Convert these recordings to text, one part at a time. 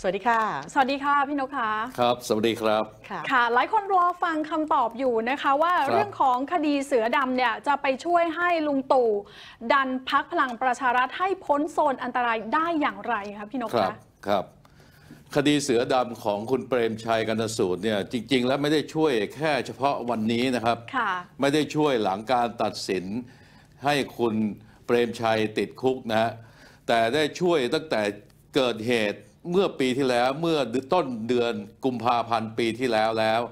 สวัสดีค่ะ สวัสดีค่ะพี่นกค่ะครับ สวัสดีครับค่ะ หลายคนรอฟังคำตอบอยู่นะคะว่าเรื่องของคดีเสือดำเนี่ยจะไปช่วยให้ลุงตู่ดันพักพลังประชารัฐให้พ้นโซนอันตรายได้อย่างไรครับพี่นกคะครับ คดีเสือดำของคุณเปรมชัยกันสูตรเนี่ยจริง ๆ แล้วไม่ได้ช่วยแค่เฉพาะวันนี้นะครับ ไม่ได้ช่วยหลังการตัดสิน ให้คุณ เปรมชัยติดคุกนะฮะแต่ได้ช่วยตั้งแต่เกิดเหตุเมื่อปีที่แล้วเมื่อต้นเดือนกุมภาพันธ์ปีที่แล้วแล้ว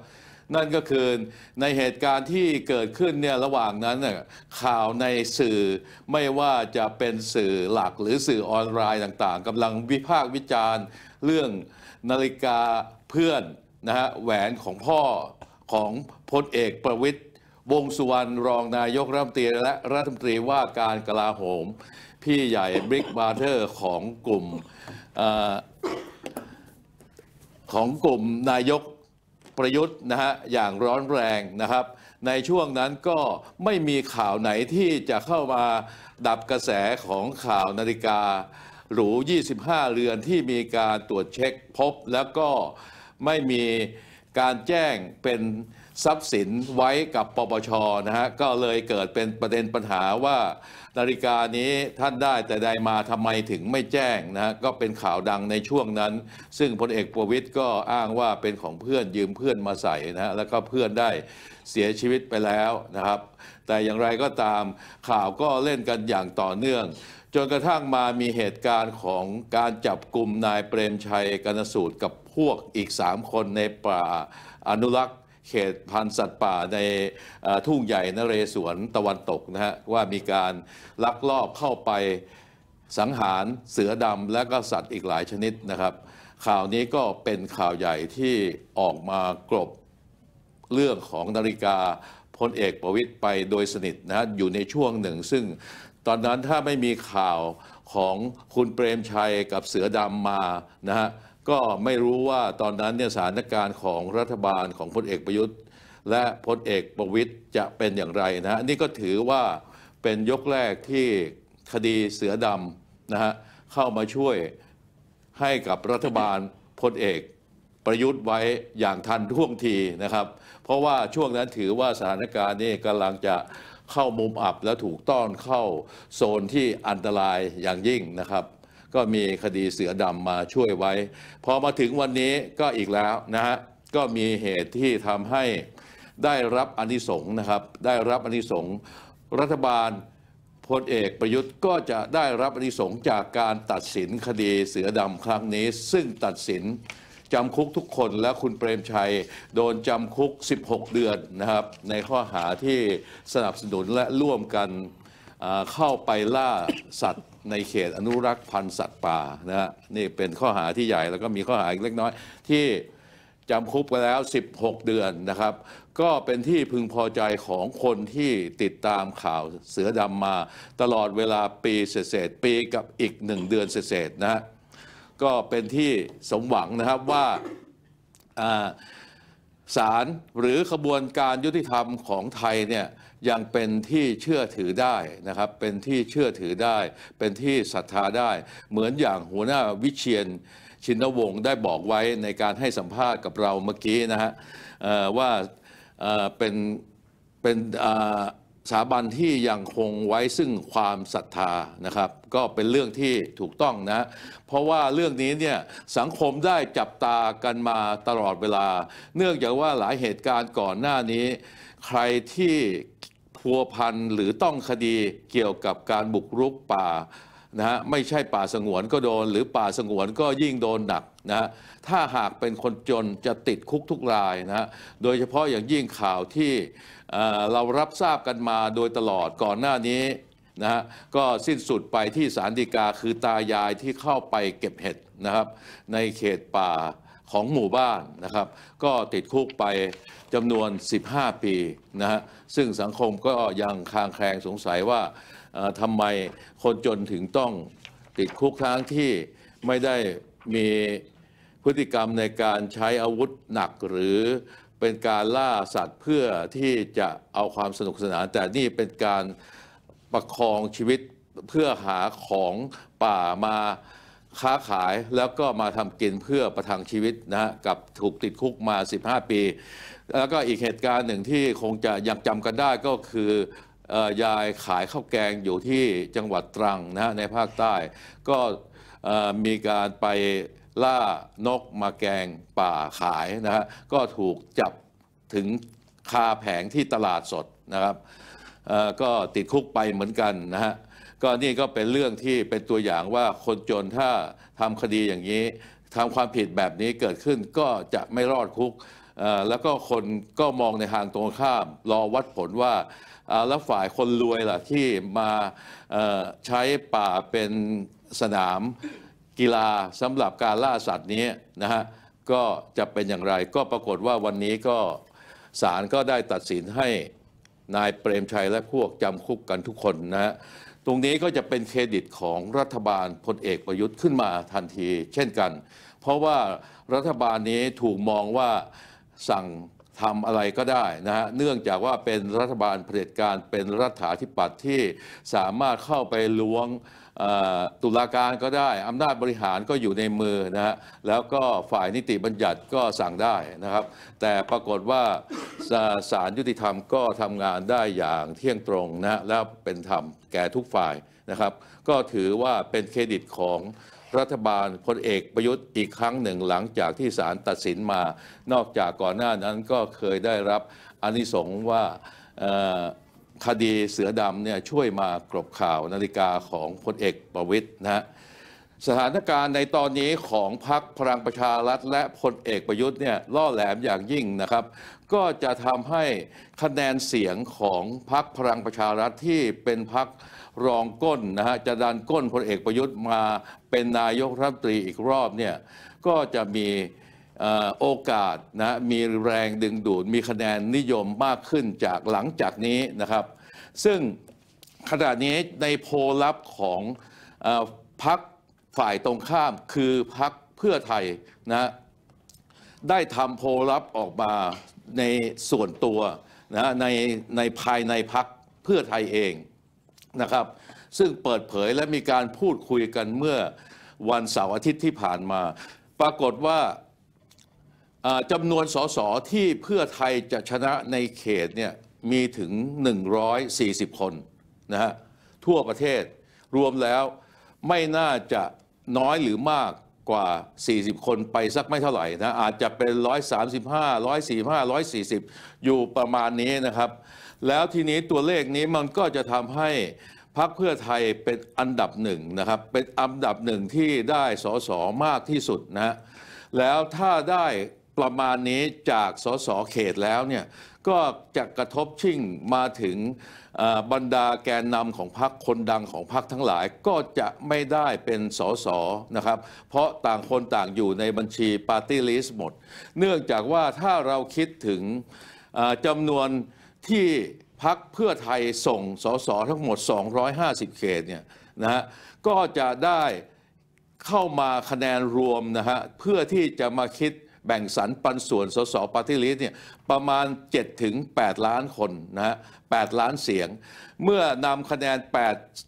นั่นก็คือในเหตุการณ์ที่เกิดขึ้นเนี่ยระหว่างนั้นน่ยข่าวในสื่อไม่ว่าจะเป็นสื่อหลักหรือสื่อออนไลน์ต่างๆกำลังวิพากษ์วิจารณ์ เรื่องนาฬิกาเพื่อนนะฮะแหวนของพ่อของพลเอกประวิตย์วงสุวรรณรองนายกรัฐมนตรีและรัฐมนตรีว่าการกลาโหมพี่ใหญ่บริกบาเทอร์ของกลุ่มของกลุ่มนายกประยุทธ์นะฮะอย่างร้อนแรงนะครับ ในช่วงนั้นก็ไม่มีข่าวไหนที่จะเข้ามาดับกระแสของข่าวนาฬิกา หรู 25 เรือนที่มีการตรวจเช็คพบ แล้วก็ไม่มีการแจ้งเป็นทรัพย์สินไว้กับปปชนะฮะก็เลยเกิดเป็นประเด็นปัญหาว่า นาฬิกานี้ท่านได้แต่ใดมาทำไมถึงไม่แจ้งนะฮะก็เป็นข่าวดังในช่วงนั้น ซึ่งพลเอกประวิตยก็อ้างว่าเป็นของเพื่อนยืมเพื่อนมาใส่นะฮะแล้วก็เพื่อนได้เสียชีวิตไปแล้วนะครับแต่อย่างไรก็ตามข่าวก็เล่นกันอย่างต่อเนื่อง จนกระทั่งมามีเหตุการณ์ของการจับกลุ่มนายเปรมชัยกนสูตรกับพวกอีก3คนในป่าอนุรักษเขตพันธุ์สัตว์ป่าในทุ่งใหญ่นเรศวรตะวันตกนะฮะว่ามีการลักลอบเข้าไปสังหารเสือดำและก็สัตว์อีกหลายชนิดนะครับ ข่าวนี้ก็เป็นข่าวใหญ่ที่ออกมากลบ เรื่องของนาฬิกาพลเอกประวิตยไปโดยสนิทนะฮะอยู่ในช่วงหนึ่ง ซึ่งตอนนั้นถ้าไม่มีข่าวของคุณเปรมชัยกับเสือดำมานะฮะก็ไม่รู้ว่าตอนนั้นเนี่ยสถานการณ์ของรัฐบาลของพลเอกประยุทธ์ และพลเอกประวิทย์จะเป็นอย่างไรนะฮะนี่ก็ถือว่าเป็นยกแรกที่คดีเสือดำนะฮะเข้ามาช่วยให้กับรัฐบาลพลเอกประยุทธ์ไว้อย่างทันท่วงทีนะครับ เพราะว่าช่วงนั้นถือว่าสถานการณ์นี่กำลังจะเข้ามุมอับและถูกต้อนเข้า โซนที่อันตรายอย่างยิ่งนะครับก็มีคดีเสือดำมาช่วยไว้ พอมาถึงวันนี้ก็อีกแล้วนะฮะก็มีเหตุที่ทำให้ได้รับอนิสงส์นะครับ ได้รับอนิสงส์รัฐบาลพลเอกประยุทธ์ ก็จะได้รับอนิสงส์จากการตัดสินคดีเสือดำครั้งนี้ ซึ่งตัดสินจำคุกทุกคนและคุณเปรมชัย โดนจำคุก 16 เดือนนะครับในข้อหาที่สนับสนุนและร่วมกันเข้าไปล่าสัตว์ในเขตอนุรักษ์พันธุ์สัตว์ป่านะฮะนี่เป็นข้อหาที่ใหญ่แล้วก็มีข้อหาอีกเล็กน้อย ที่จำคุกไปแล้ว 16 เดือนนะครับ ก็เป็นที่พึงพอใจของคนที่ติดตามข่าวเสือดำมา ตลอดเวลาปีเศษปีกับอีกหนึ่งเดือนเศษนะฮะก็เป็นที่สมหวังนะครับว่าศาลหรือขบวนการยุติธรรมของไทยเนี่ยยังเป็นที่เชื่อถือได้นะครับ เป็นที่เชื่อถือได้ เป็นที่ศรัทธาได้ เหมือนอย่างหัวหน้าวิเชียนชินวงศ์ได้บอกไว้ในการให้สัมภาษณ์กับเราเมื่อกี้นะฮะว่าเป็นเป็นสถาบันที่ยังคงไว้ซึ่งความศรัทธานะครับ ก็เป็นเรื่องที่ถูกต้องนะเพราะว่าเรื่องนี้เนี่ยสังคมได้จับตากันมาตลอดเวลา เนื่องจากว่าหลายเหตุการณ์ก่อนหน้านี้ใครที่พัวพันหรือต้องคดีเกี่ยวกับการบุกรุกป่านะฮะไม่ใช่ป่าสงวนก็โดนหรือป่าสงวนก็ยิ่งโดนหนักนะฮะถ้าหากเป็นคนจนจะติดคุกทุกรายนะฮะโดยเฉพาะอย่างยิ่งข่าวที่เรารับทราบกันมาโดยตลอดก่อนหน้านี้นะฮะก็สิ้นสุดไปที่สารดีกาคือตายายที่เข้าไปเก็บเห็ดนะครับในเขตป่าของหมู่บ้านนะครับ ก็ติดคุกไปจำนวน 15 ปีนะฮะซึ่งสังคมก็ยังคางแคลงสงสัยว่าทำไมคนจนถึงต้องติดคุกทั้งที่ไม่ได้มีพฤติกรรมในการใช้อาวุธหนักหรือเป็นการล่าสัตว์เพื่อที่จะเอาความสนุกสนาน แต่นี่เป็นการประคองชีวิตเพื่อหาของป่ามาค้าขายแล้วก็มาทำกินเพื่อประทังชีวิตนะฮะกับถูกติดคุกมา 15 ปี แล้วก็อีกเหตุการณ์หนึ่งที่คงจะยังจำกันได้ก็คือยายขายข้าวแกงอยู่ที่จังหวัดตรังนะฮะในภาคใต้ ก็มีการไปล่านกมาแกงป่าขายนะฮะก็ถูกจับถึงคาแผงที่ตลาดสดนะครับก็ติดคุกไปเหมือนกันนะฮะก็นี่ก็เป็นเรื่องที่เป็นตัวอย่างว่าคนจนถ้าทำคดีอย่างนี้ ทำความผิดแบบนี้เกิดขึ้นก็จะไม่รอดคุกแล้วก็คนก็มองในทางตรงข้ามรอวัดผลว่าแล้วฝ่ายคนรวยล่ะที่มาใช้ป่าเป็นสนามกีฬาสำหรับการล่าสัตว์นี้นะฮะก็จะเป็นอย่างไรก็ปรากฏว่าวันนี้ก็ศาลก็ได้ตัดสินให้นายเปรมชัยและพวกจำคุกกันทุกคนนะฮะตรงนี้ก็จะเป็นเครดิตของรัฐบาลพลเอกประยุทธ์ขึ้นมาทันที เช่นกัน เพราะว่ารัฐบาลนี้ถูกมองว่าสั่งทำอะไรก็ได้นะฮะเนื่องจากว่าเป็นรัฐบาลเผด็จการ เป็นรัฐาธิปัตย์ที่สามารถเข้าไปล้วงตุลาการก็ได้อำนาจบริหารก็อยู่ในมือนะฮะแล้วก็ฝ่ายนิติบัญญัติก็สั่งได้นะครับ แต่ปรากฏว่าศาลยุติธรรมก็ทำงานได้อย่างเที่ยงตรงนะและเป็นธรรมแก่ทุกฝ่ายนะครับ ก็ถือว่าเป็นเครดิตของรัฐบาลพลเอกประยุทธ์อีกครั้งหนึ่งหลังจากที่ศาลตัดสินมานอกจากก่อนหน้านั้นก็เคยได้รับอนิสงส์ว่าคดีเสือดำเนี่ยช่วยมากรบข่าวนาฬิกาของพลเอกประวิตยนะะสถานการณ์ในตอนนี้ของพรรคพลังประชารัฐ และพลเอกประยุทธ์เนี่ยล่อแหลมอย่างยิ่งนะครับ ก็จะทำให้คะแนนเสียงของพรรคพลังประชารัฐที่เป็นพรรครองก้นนะฮะจะดันก้นพลเอกประยุทธ์มาเป็นนายกรัฐมนตรีอีกรอบเนี่ยก็จะมีโอกาสนะมีแรงดึงดูดมีคะแนนนิยมมากขึ้นจากหลังจากนี้นะครับ ซึ่งขณะนี้ในโพลับของพักฝ่ายตรงข้ามคือพักเพื่อไทยนะได้ทำโพลับออกมาในส่วนตัวนะในในภายในพักเพื่อไทยเองนะครับ ซึ่งเปิดเผยและมีการพูดคุยกันเมื่อวันเสาร์อาทิตย์ที่ผ่านมา ปรากฏว่าจำนวนสสที่เพื่อไทยจะชนะในเขตเนี่ยมีถึง 140 คนนะฮะทั่วประเทศรวมแล้วไม่น่าจะน้อยหรือมากกว่า 40 คนไปสักไม่เท่าไหร่นะอาจจะเป็น 135 145 140 อยู่ประมาณนี้นะครับ แล้วทีนี้ตัวเลขนี้มันก็จะทำให้พรรคเพื่อไทยเป็นอันดับหนึ่งนะครับเป็นอันดับหนึ่งที่ได้สสมากที่สุดนะแล้วถ้าได้ประมาณนี้จากสสเขตแล้วเนี่ยก็จะกระทบชิ่งมาถึงบรรดาแกนนำของพรรคคนดังของพรรคทั้งหลาย ก็จะไม่ได้เป็นสสนะครับเพราะต่างคนต่างอยู่ในบัญชีปาร์ตี้ลิสต์หมด เนื่องจากว่าถ้าเราคิดถึงจำนวนที่พักเพื่อไทยส่งสสทั้งหมด 250 เขตเนี่ยนะฮะก็จะได้เข้ามาคะแนนรวมนะฮะเพื่อที่จะมาคิดแบ่งสรรปันส่วนสสปฏิริษีเนี่ยประมาณ 7 ถึง 8 ล้านคนนะฮะล้านเสียง เมื่อนำคะแนน8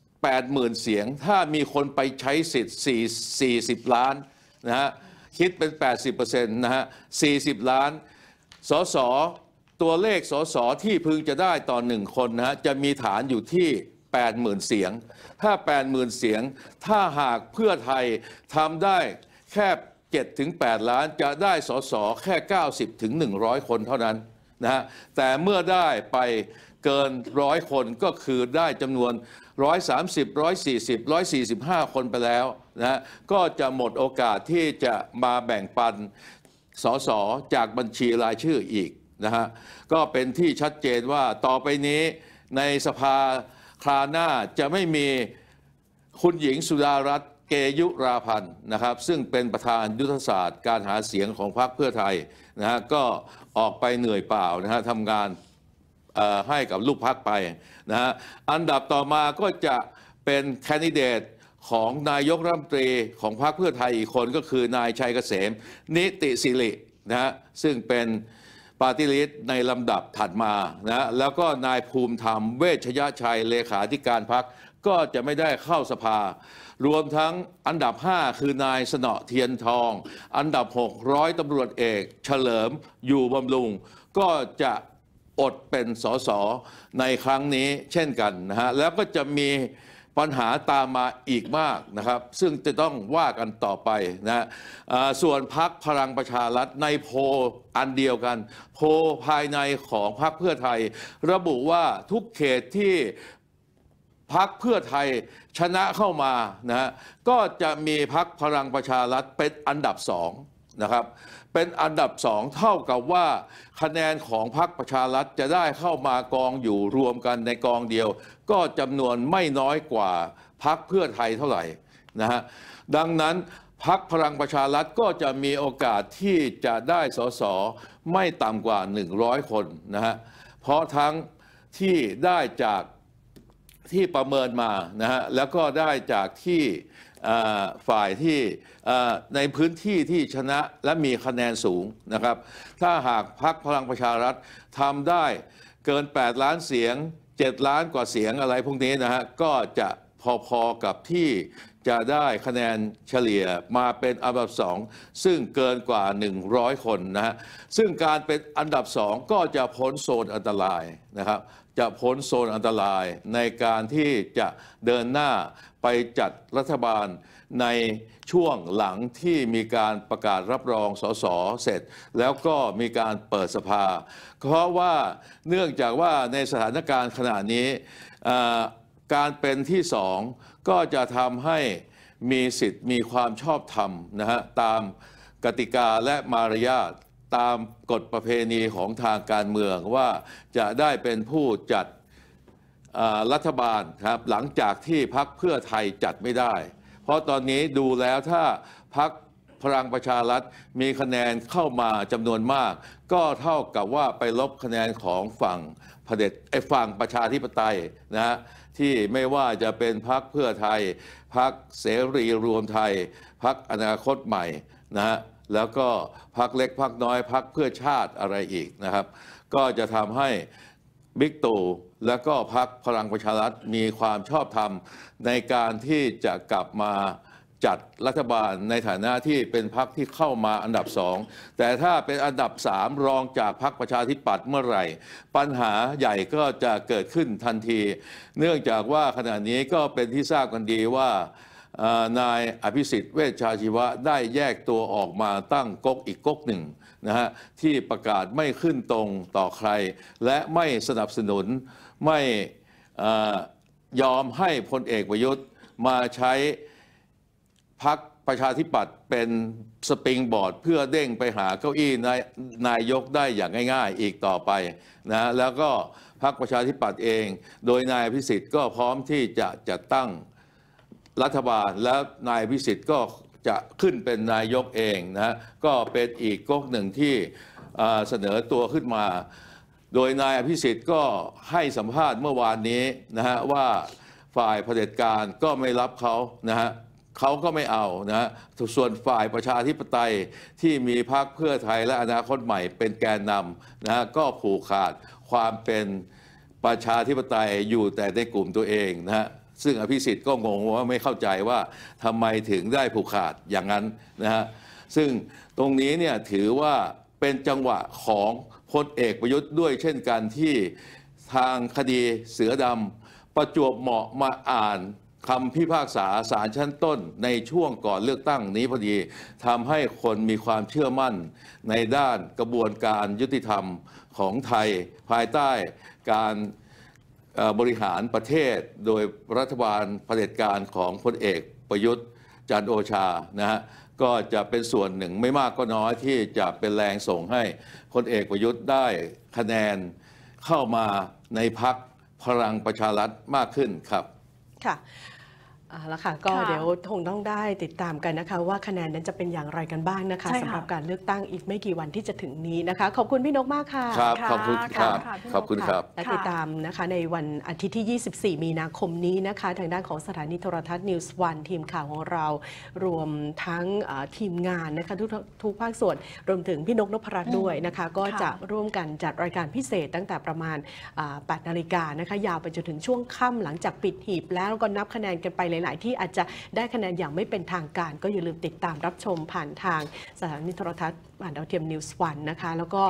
8หมื่นเสียงถ้ามีคนไปใช้สิทธิ์4 40ล้านนะฮะคิดเป็น 80%นะฮะ40 ล้าน สสตัวเลขสสที่พึงจะได้ต่อหนึ่งคนนะฮะจะมีฐานอยู่ที่80,000เสียง ถ้า80,000เสียงถ้าหากเพื่อไทยทำได้แค่7 ถึง 8 ล้านจะได้สสแค่ 90 ถึง 100 คนเท่านั้นนะฮะแต่เมื่อได้ไปเกินร้อยคนก็คือได้จำนวน130 140 145 คนไปแล้วนะฮะก็จะหมดโอกาสที่จะมาแบ่งปันสสจากบัญชีรายชื่ออีกนะฮะก็เป็นที่ชัดเจนว่าต่อไปนี้ในสภาคราหน้า จะไม่มีคุณหญิงสุดารัตน์เกยุราพันธ์นะครับซึ่งเป็นประธานยุทธศาสตร์การหาเสียงของพรรคเพื่อไทยนะฮะก็ออกไปเหนื่อยเปล่านะฮะทำงานให้กับลูกพักไปนะฮะอันดับต่อมาก็จะเป็นแคนดิเดตของนายกรัฐมนตรี ของพรรคเพื่อไทยอีกคนก็คือนายชัยเกษม นิติสิรินะฮะซึ่งเป็นปาร์ตี้ลิสในลำดับถัดมานะแล้วก็นายภูมิธรรมเวชยชัยเลขาธิการพรรคก็จะไม่ได้เข้าสภา รวมทั้งอันดับ 5 คือนายสนอเทียนทอง อันดับ 6 ร้อยตำรวจเอกเฉลิมอยู่บำรุง ก็จะอดเป็นสสในครั้งนี้เช่นกันนะฮะ แล้วก็จะมีปัญหาตามมาอีกมากนะครับ ซึ่งจะต้องว่ากันต่อไปนะส่วนพักพลังประชารัฐในโพอันเดียวกัน โพภายในของพักเพื่อไทย ระบุว่าทุกเขตที่พักเพื่อไทยชนะเข้ามานะฮะก็จะมีพักพลังประชารัฐเป็นอันดับสองนะครับเป็นอันดับสองเท่ากับว่า คะแนนของพักประชารัฐจะได้เข้ามากองอยู่รวมกันในกองเดียว ก็จำนวนไม่น้อยกว่าพักเพื่อไทยเท่าไหร่นะฮะดังนั้นพักพลังประชารัฐก็จะมีโอกาสที่จะได้สสไม่ต่ำกว่า 100 คนนะฮะเพราะทั้งที่ได้จากที่ประเมินมานะฮะแล้วก็ได้จากที่ฝ่ายที่ในพื้นที่ที่ชนะและมีคะแนนสูงนะครับ ถ้าหากพักพลังประชารัฐทำได้เกิน 8 ล้านเสียง 7 ล้านกว่าเสียงอะไรพวกนี้นะฮะก็จะพอๆ กับที่จะได้คะแนนเฉลี่ยมาเป็นอันดับสองซึ่งเกินกว่า 100 คนนะฮะซึ่งการเป็นอันดับสองก็จะพ้นโซนอันตรายนะครับจะพ้นโซนอันตราย ในการที่จะเดินหน้าไปจัดรัฐบาลในช่วงหลังที่มีการประกาศรับรองสสเสร็จ แล้วก็มีการเปิดสภาเพราะว่าเนื่องจากว่าในสถานการณ์ขณะนี้การเป็นที่สองก็จะทำให้มีสิทธิ์มีความชอบธรรมนะฮะตามกติกาและมารยาทตามกฎประเพณีของทางการเมืองว่าจะได้เป็นผู้จัดรัฐบาลครับ หลังจากที่พักเพื่อไทยจัดไม่ได้ เพราะตอนนี้ดูแล้วถ้าพักพลังประชารัฐมีคะแนนเข้ามาจำนวนมากก็เท่ากับว่าไปลบคะแนนของฝั่งเผด็จไอ้ฝั่งประชาธิปไตยนะฮะที่ไม่ว่าจะเป็นพักเพื่อไทยพักเสรีรวมไทยพักอนาคตใหม่นะฮะแล้วก็พักเล็กพักน้อยพักเพื่อชาติอะไรอีกนะครับ ก็จะทำให้บิ๊กตู่และก็พักพลังประชารัฐมีความชอบธรรมในการที่จะกลับมาจัดรัฐบาลในฐานะที่เป็นพักที่เข้ามาอันดับสองแต่ถ้าเป็นอันดับสามรองจากพักประชาธิปัตย์เมื่อไหร่ ปัญหาใหญ่ก็จะเกิดขึ้นทันที เนื่องจากว่าขณะนี้ก็เป็นที่ทราบกันดีว่านายอภิสิทธิ์เวชชาชีวะได้แยกตัวออกมาตั้งก๊กอีกก๊กหนึ่งนะฮะที่ประกาศไม่ขึ้นตรงต่อใคร และไม่สนับสนุนไม่ยอมให้พลเอกประยุทธ์มาใช้พักประชาธิปัตย์เป็นสปริงบอร์ดเพื่อเด้งไปหาเก้าอี้นายนายกได้อย่างง่ายๆอีกต่อไปนะแล้วก็พรรคประชาธิปัตย์เอง โดยนายพิสิทธิ์ก็พร้อมที่จะจัดตั้งรัฐบาลและนายพิสิทธิ์ก็จะขึ้นเป็นนายกเองนะก็เป็นอีกก๊กหนึ่งที่เสนอตัวขึ้นมา โดยนายพิสิทธิ์ก็ให้สัมภาษณ์เมื่อวานนี้นะฮะว่าฝ่ายเผด็จการก็ไม่รับเขานะฮะเขาก็ไม่เอานะฮะส่วนฝ่ายประชาธิปไตยที่มีพรรคเพื่อไทยและอนาคตใหม่ เป็นแกนนำนะฮะก็ผูกขาดความเป็นประชาธิปไตยอยู่แต่ในกลุ่มตัวเองนะฮะซึ่งอภิสิทธิ์ก็งงว่าไม่เข้าใจว่าทำไมถึงได้ผูกขาดอย่างนั้นนะฮะซึ่งตรงนี้เนี่ยถือว่าเป็นจังหวะของพลเอกประยุทธ์ด้วย เช่นกันที่ทางคดีเสือดำประจวบเหมาะมาอ่านคำพิพากษาสารชั้นต้นในช่วงก่อนเลือกตั้งนี้พอดีทำให้คนมีความเชื่อมั่นในด้านกระบวนการยุติธรรมของไทยภายใต้การบริหารประเทศโดยรัฐบาลเผด็จการของพลเอกประยุทธ์จันโอชานะฮะก็จะเป็นส่วนหนึ่งไม่มากก็น้อยที่จะเป็นแรงส่งให้พลเอกประยุทธ์ได้คะแนนเข้ามาในพักพลังประชารัฐมากขึ้นครับค่ะเอาละค่ะก็เดี๋ยวคงต้องได้ติดตามกันนะคะว่าคะแนนนั้นจะเป็นอย่างไรกันบ้างนะคะสำหรับการเลือกตั้งอีกไม่กี่วันที่จะถึงนี้นะคะขอบคุณพี่นกมากค่ะครับขอบคุณครับขอบคุณครับและติดตามนะคะในวันอาทิตย์ที่ 24 มีนาคมนี้นะคะทางด้านของสถานีโทรทัศน์นิวส์วันทีมข่าวของเรา รวมทั้งทีมงานนะคะทุกทุกภาคส่วนรวมถึงพี่นกนพรัตน์ด้วยนะคะก็จะร่วมกันจัดรายการพิเศษตั้งแต่ประมาณ8นาฬิกานะคะยาวไปจนถึงช่วงค่ำหลังจากปิดหีบแล้วก็นับคะแนนกันไปเลยหลายๆที่อาจจะได้คะแนนอย่างไม่เป็นทางการก็อย่าลืมติดตามรับชมผ่านทางสถานีโทรทัศน์ผ่านดาวเทียมนิวส์วันนะคะ แล้วก็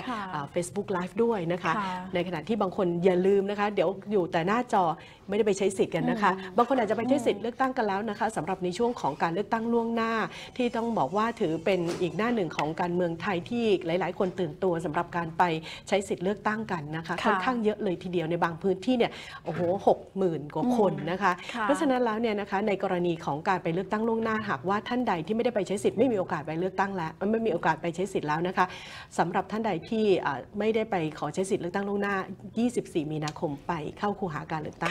เฟซบุ๊กไลฟ์ด้วยนะคะ ในขณะที่บางคนอย่าลืมนะคะเดี๋ยวอยู่แต่หน้าจอไม่ได้ไปใช้สิทธิ์กันนะคะบางคนอาจจะไปใช้สิทธิ์เลือกตั้งกันแล้วนะคะสำหรับในช่วงของการเลือกตั้งล่วงหน้า ที่ต้องบอกว่าถือเป็นอีกหน้าหนึ่งของการเมืองไทย ที่หลาย ๆ คนตื่นตัว สำหรับการไปใช้สิทธิ์เลือกตั้งกันนะคะค่อนข้างเยอะเลยทีเดียวในบางพื้นที่เนี่ยโอ้โหหกหมื่นกว่าคนนะคะ เพราะฉะนั้นแล้วเนี่ยนะคะ ในกรณีของการไปเลือกตั้งล่วงหน้าหากว่าท่านใดที่ไม่ได้ไปใช้สิทธิ์ไม่มีโอกาสไปเลือกตั้งแล้วไม่มีโอกาสไปใช้สิทธิ์แล้วนะคะสำหรับท่านใดที่ไม่ได้ไปขอใช้สิทธิ์เลือกตั้งล่วงหน้า 24 มีนาคมไปเข้าคูหาการเลือกตั้ง